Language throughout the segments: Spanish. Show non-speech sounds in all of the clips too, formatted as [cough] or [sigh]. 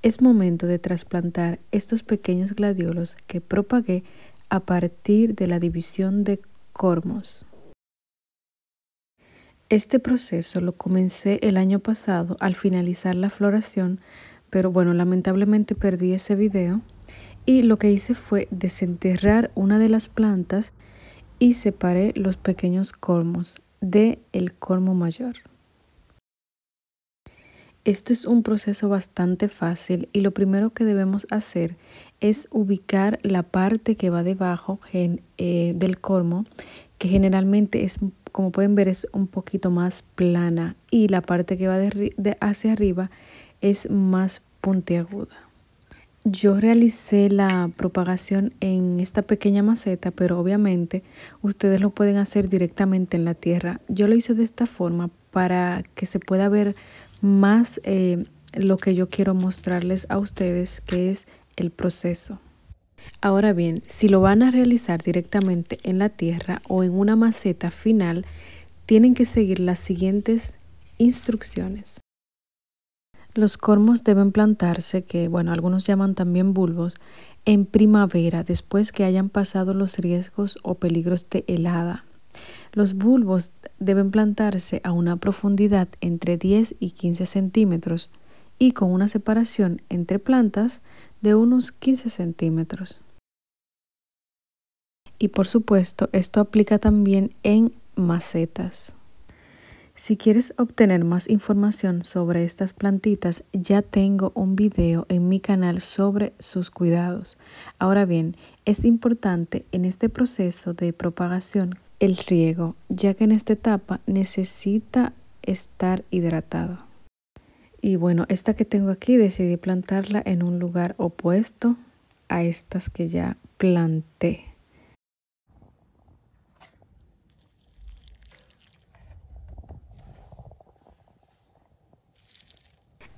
Es momento de trasplantar estos pequeños gladiolos que propagué a partir de la división de cormos. Este proceso lo comencé el año pasado al finalizar la floración, pero bueno, lamentablemente perdí ese video y lo que hice fue desenterrar una de las plantas y separé los pequeños cormos de el cormo mayor. Esto es un proceso bastante fácil y lo primero que debemos hacer es ubicar la parte que va debajo eh, del colmo que generalmente es, como pueden ver, es un poquito más plana y la parte que va hacia arriba es más puntiaguda. Yo realicé la propagación en esta pequeña maceta, pero obviamente ustedes lo pueden hacer directamente en la tierra. Yo lo hice de esta forma para que se pueda ver más eh, lo que yo quiero mostrarles a ustedes, que es el proceso. Ahora bien, si lo van a realizar directamente en la tierra o en una maceta final, tienen que seguir las siguientes instrucciones. Los cormos deben plantarse, que bueno, algunos llaman también bulbos, en primavera, después que hayan pasado los riesgos o peligros de helada. Los bulbos deben plantarse a una profundidad entre 10 y 15 centímetros y con una separación entre plantas de unos 15 centímetros. Y por supuesto, esto aplica también en macetas. Si quieres obtener más información sobre estas plantitas, ya tengo un video en mi canal sobre sus cuidados. Ahora bien, es importante en este proceso de propagación el riego, ya que en esta etapa necesita estar hidratado. Y bueno, esta que tengo aquí decidí plantarla en un lugar opuesto a estas que ya planté.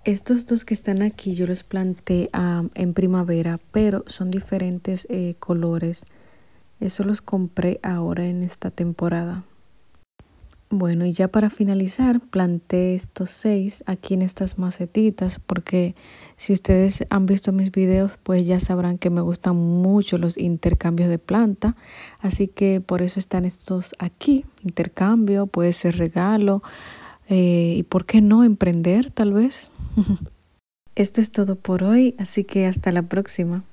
Estos dos que están aquí yo los planté ah, en primavera, pero son diferentes eh, colores. Eso los compré ahora en esta temporada. Bueno, y ya para finalizar, planté estos seis aquí en estas macetitas porque si ustedes han visto mis videos, pues ya sabrán que me gustan mucho los intercambios de planta. Así que por eso están estos aquí, intercambio, puede ser regalo eh, y por qué no emprender tal vez. [laughs] Esto es todo por hoy, así que hasta la próxima.